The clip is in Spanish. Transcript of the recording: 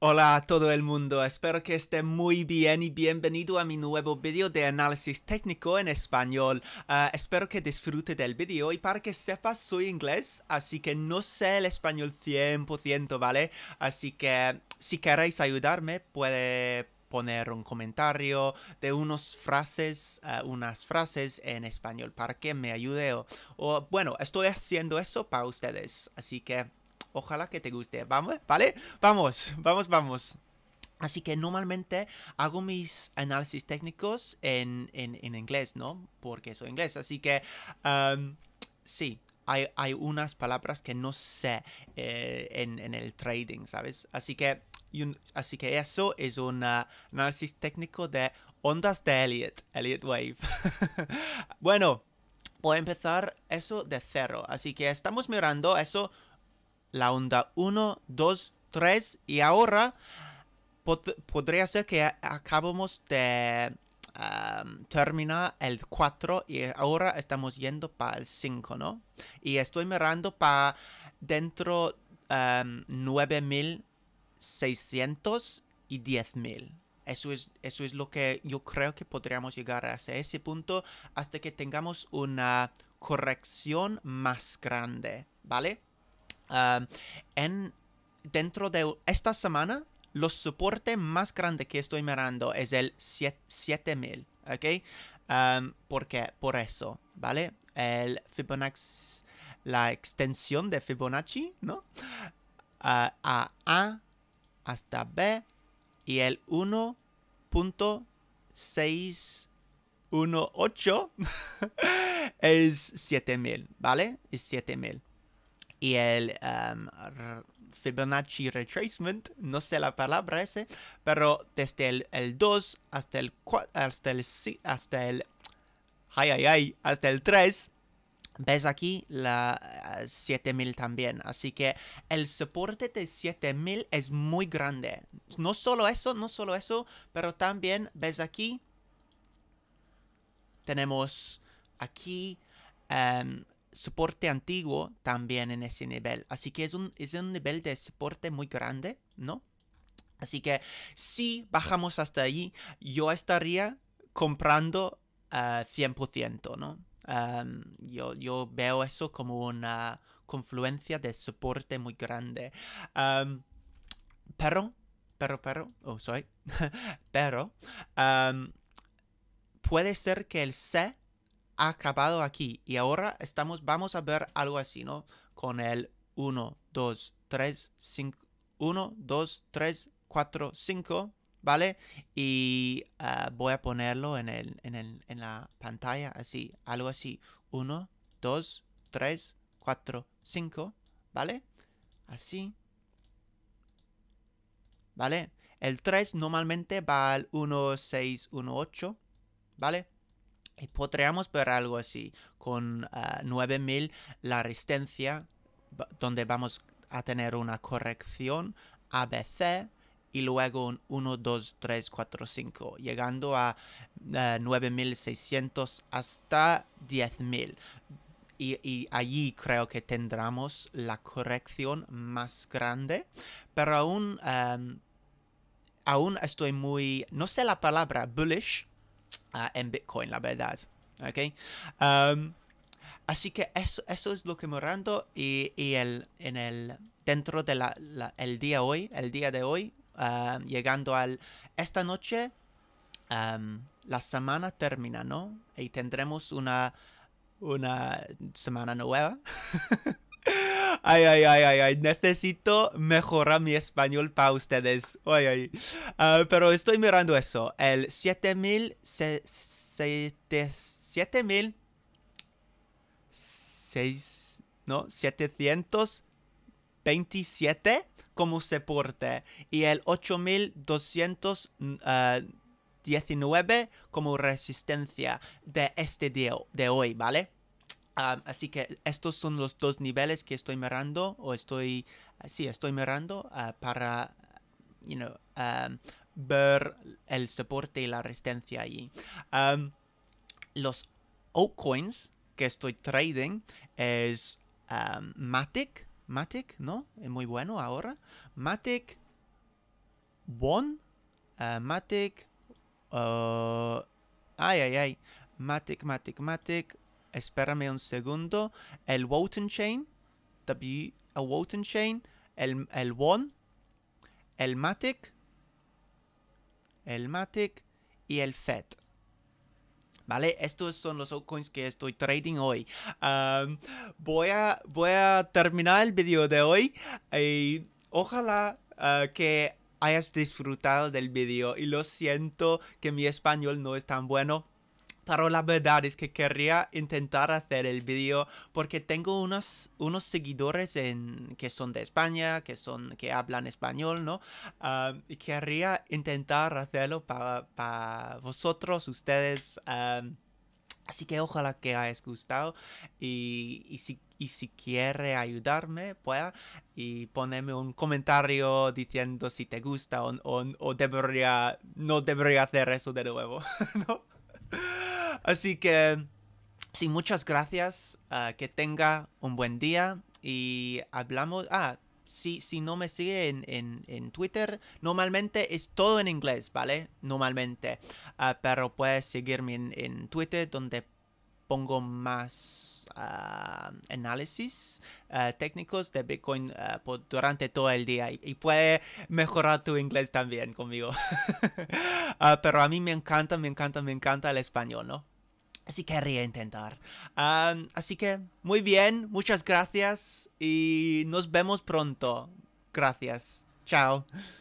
Hola a todo el mundo, espero que esté muy bien y bienvenido a mi nuevo vídeo de análisis técnico en español. Ah, espero que disfrute del vídeo y para que sepas soy inglés, así que no sé el español 100%, ¿vale? Así que si queréis ayudarme puede poner un comentario de unas frases, ah, unas frases en español para que me ayude o bueno, estoy haciendo eso para ustedes, así que ojalá que te guste, ¿vamos? ¿Vale? Vamos, vamos, vamos. Así que normalmente hago mis análisis técnicos en, inglés, ¿no? Porque soy inglés. Así que, um, sí, hay, unas palabras que no sé eh, en, el trading, ¿sabes? Así que, así que eso es un ah, análisis técnico de ondas de Elliot, Elliot Wave. bueno, voy a empezar eso de cero. Así que estamos mirando eso la onda 1, 2, 3 y ahora podría ser que acabamos de terminar el 4 y ahora estamos yendo para el 5, ¿no? Y estoy mirando para dentro um, 9600 y 10000. Eso es, eso es lo que yo creo que podríamos llegar hacia ese punto hasta que tengamos una corrección más grande, ¿vale? en, dentro de esta semana, los soporte más grande que estoy mirando es el 7000, ¿ok? porque por eso, ¿vale? El Fibonacci, la extensión de Fibonacci, ¿no? a A hasta B y el 1.618 es 7000, ¿vale? Es 7000 y el em, Fibonacci retracement, no sé la palabra ese, pero desde el, 2 hasta el 4, hasta el hasta el ay, hasta el 3 Ves aquí la 7000 eh, también, así que el soporte de 7000 es muy grande. No solo eso, no solo eso, pero también ves aquí tenemos aquí em, soporte antiguo también en ese nivel. Así que es un, es un nivel de soporte muy grande, ¿no? Así que si bajamos hasta allí, yo estaría comprando 100%, ah, ¿no? yo, veo eso como una confluencia de soporte muy grande. pero, pero, pero, oh, soy, pero, puede ser que el C ha acabado aquí y ahora estamos, vamos a ver algo así, ¿no? Con el 1, 2, 3, 5, 1, 2, 3, 4, 5, ¿vale? Y ah, voy a ponerlo en, el, en, en la pantalla así, algo así, 1, 2, 3, 4, 5, ¿vale? Así, ¿vale? El 3 normalmente va al 1, 6, 1, 8, ¿vale? podríamos ver algo así, con 9000 ah, la resistencia, donde vamos a tener una corrección ABC y luego un 1, 2, 3, 4, 5, llegando a 9600 eh, hasta 10000. Y, allí creo que tendremos la corrección más grande, pero aún, em, aún estoy muy, no sé la palabra, bullish Uh, en Bitcoin, la verdad. ¿Ok? Um, así que eso, es lo que morando y, y el, en el, dentro del el día hoy, el día de hoy, um, llegando al, esta noche, um, la semana termina, ¿no? Y tendremos una, una semana nueva. Ay, ay, ay, ay, ay. Necesito mejorar mi español para ustedes. Ay, ay. Ah, pero estoy mirando eso. El 7000. ¿No? 727 como soporte y el 8219 mm, ah, como resistencia de este día de hoy, ¿vale? así que estos son los dos niveles que estoy mirando o estoy, ah, sí, estoy mirando ah, para, you know, ver el soporte y la resistencia allí. los altcoins que estoy trading es Matic, Matic, ¿no? Es muy bueno ahora. Matic, One, ah, Matic, ay, ay, ay, Matic, Matic, Matic espérame un segundo, el Wotan Chain, W, Chain, el, el One, el Matic, el Matic y el FED. ¿vale? Estos son los altcoins que estoy trading hoy. voy, a, voy a terminar el vídeo de hoy y ojalá ah, que hayas disfrutado del vídeo y lo siento que mi español no es tan bueno. Pero la verdad es que quería intentar hacer el vídeo porque tengo unos, unos seguidores en, que son de España, que, son, que hablan español, ¿no? Ah, y quería intentar hacerlo para, vosotros, ustedes. Ah, así que ojalá que hayáis gustado y, y si y si quiere ayudarme pueda y ponerme un comentario diciendo si te gusta o, o, o debería no debería hacer eso de nuevo ¿no? Así que, sí, muchas gracias. Ah, que tenga un buen día y hablamos. Ah, si, si no me sigue en, Twitter, normalmente es todo en inglés, ¿vale? Normalmente. Ah, pero puedes seguirme en, Twitter donde pongo más ah, análisis técnicos de Bitcoin durante todo el día y, puedes mejorar tu inglés también conmigo. pero a mí me encanta, me encanta, me encanta el español, ¿no? Así querría intentar. así que, muy bien, muchas gracias y nos vemos pronto. Gracias. Chao.